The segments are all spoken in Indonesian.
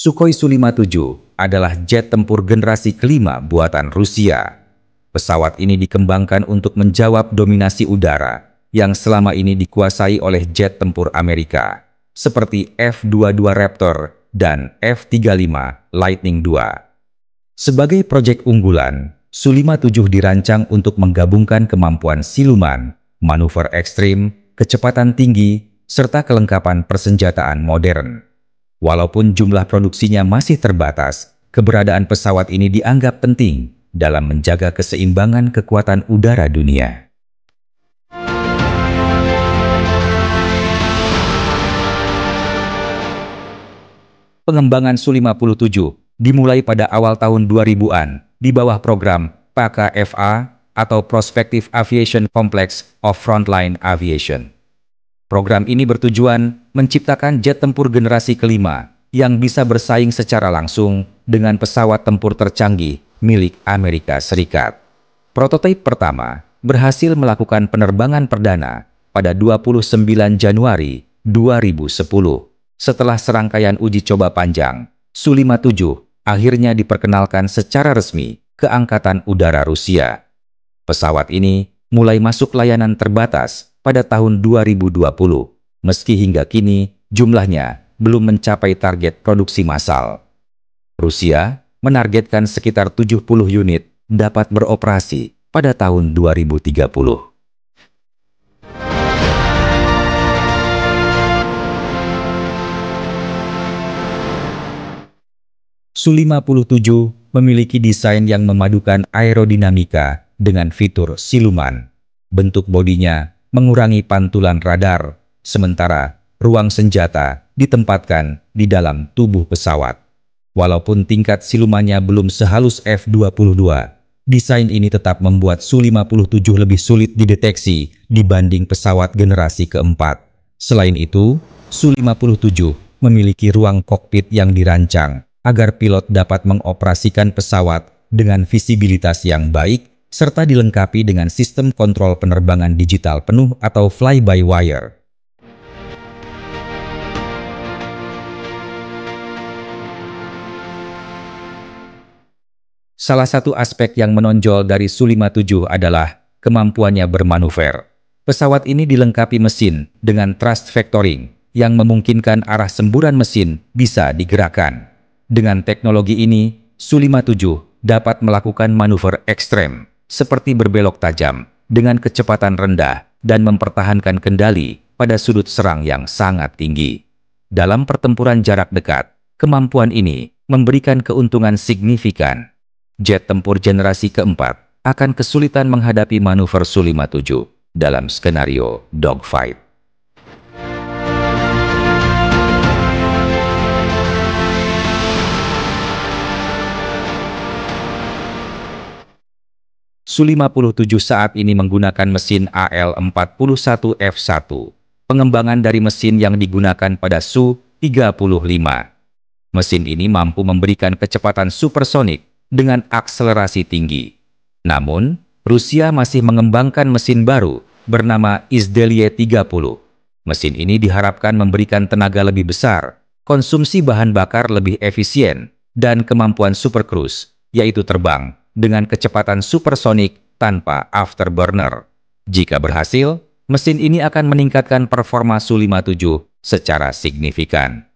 Sukhoi Su-57 adalah jet tempur generasi kelima buatan Rusia. Pesawat ini dikembangkan untuk menjawab dominasi udara yang selama ini dikuasai oleh jet tempur Amerika, seperti F-22 Raptor dan F-35 Lightning II. Sebagai proyek unggulan, Su-57 dirancang untuk menggabungkan kemampuan siluman, manuver ekstrim, kecepatan tinggi, serta kelengkapan persenjataan modern. Walaupun jumlah produksinya masih terbatas, keberadaan pesawat ini dianggap penting dalam menjaga keseimbangan kekuatan udara dunia. pengembangan Su-57 dimulai pada awal tahun 2000-an di bawah program PKFA atau Prospective Aviation Complex of Frontline Aviation. Program ini bertujuan menciptakan jet tempur generasi kelima yang bisa bersaing secara langsung dengan pesawat tempur tercanggih milik Amerika Serikat. Prototipe pertama berhasil melakukan penerbangan perdana pada 29 Januari 2010. Setelah serangkaian uji coba panjang, Su-57 akhirnya diperkenalkan secara resmi ke Angkatan Udara Rusia. Pesawat ini mulai masuk layanan terbatas pada tahun 2020, meski hingga kini jumlahnya belum mencapai target produksi massal. Rusia menargetkan sekitar 70 unit dapat beroperasi pada tahun 2030. Su-57 memiliki desain yang memadukan aerodinamika dengan fitur siluman. Bentuk bodinya mengurangi pantulan radar, sementara ruang senjata ditempatkan di dalam tubuh pesawat. Walaupun tingkat silumannya belum sehalus F-22, desain ini tetap membuat Su-57 lebih sulit dideteksi dibanding pesawat generasi keempat. Selain itu, Su-57 memiliki ruang kokpit yang dirancang agar pilot dapat mengoperasikan pesawat dengan visibilitas yang baik serta dilengkapi dengan sistem kontrol penerbangan digital penuh atau fly-by-wire. Salah satu aspek yang menonjol dari Su-57 adalah kemampuannya bermanuver. Pesawat ini dilengkapi mesin dengan thrust vectoring yang memungkinkan arah semburan mesin bisa digerakkan. Dengan teknologi ini, Su-57 dapat melakukan manuver ekstrem seperti berbelok tajam, dengan kecepatan rendah, dan mempertahankan kendali pada sudut serang yang sangat tinggi. Dalam pertempuran jarak dekat, kemampuan ini memberikan keuntungan signifikan. Jet tempur generasi keempat akan kesulitan menghadapi manuver Su-57 dalam skenario dogfight. Su-57 saat ini menggunakan mesin AL-41F1, pengembangan dari mesin yang digunakan pada Su-35. Mesin ini mampu memberikan kecepatan supersonik dengan akselerasi tinggi. Namun, Rusia masih mengembangkan mesin baru bernama Izdelie 30. Mesin ini diharapkan memberikan tenaga lebih besar, konsumsi bahan bakar lebih efisien, dan kemampuan supercruise, yaitu terbang dengan kecepatan supersonik tanpa afterburner. Jika berhasil, mesin ini akan meningkatkan performa Su-57 secara signifikan.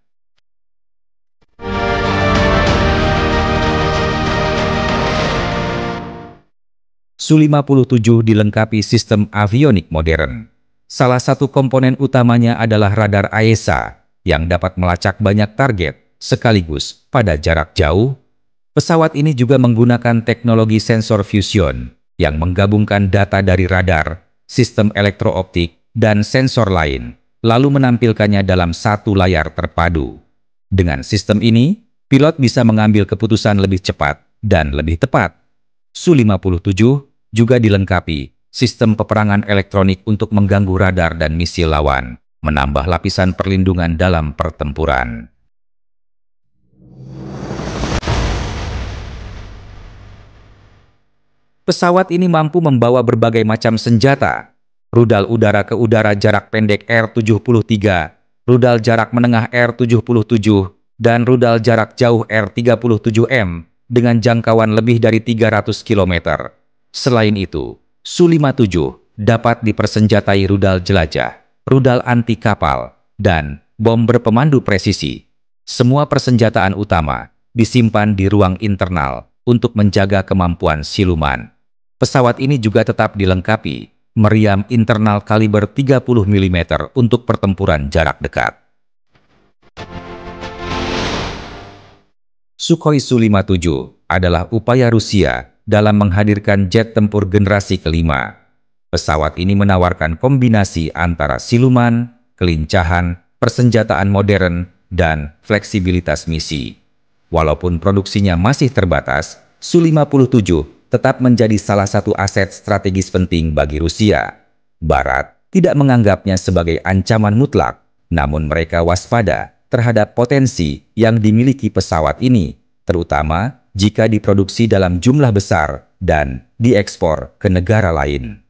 Su-57 dilengkapi sistem avionik modern. Salah satu komponen utamanya adalah radar AESA yang dapat melacak banyak target sekaligus pada jarak jauh Pesawat ini juga menggunakan teknologi sensor fusion yang menggabungkan data dari radar, sistem elektrooptik, dan sensor lain, lalu menampilkannya dalam satu layar terpadu. Dengan sistem ini, pilot bisa mengambil keputusan lebih cepat dan lebih tepat. Su-57 juga dilengkapi sistem peperangan elektronik untuk mengganggu radar dan misil lawan, menambah lapisan perlindungan dalam pertempuran. pesawat ini mampu membawa berbagai macam senjata, rudal udara ke udara jarak pendek R-73, rudal jarak menengah R-77, dan rudal jarak jauh R-37M dengan jangkauan lebih dari 300 km. Selain itu, Su-57 dapat dipersenjatai rudal jelajah, rudal anti kapal, dan bomber pemandu presisi. Semua persenjataan utama disimpan di ruang internal untuk menjaga kemampuan siluman. Pesawat ini juga tetap dilengkapi meriam internal kaliber 30 mm untuk pertempuran jarak dekat. Sukhoi Su-57 adalah upaya Rusia dalam menghadirkan jet tempur generasi kelima. Pesawat ini menawarkan kombinasi antara siluman, kelincahan, persenjataan modern, dan fleksibilitas misi. Walaupun produksinya masih terbatas, Su-57 tetap menjadi salah satu aset strategis penting bagi Rusia. Barat tidak menganggapnya sebagai ancaman mutlak, namun mereka waspada terhadap potensi yang dimiliki pesawat ini, terutama jika diproduksi dalam jumlah besar dan diekspor ke negara lain.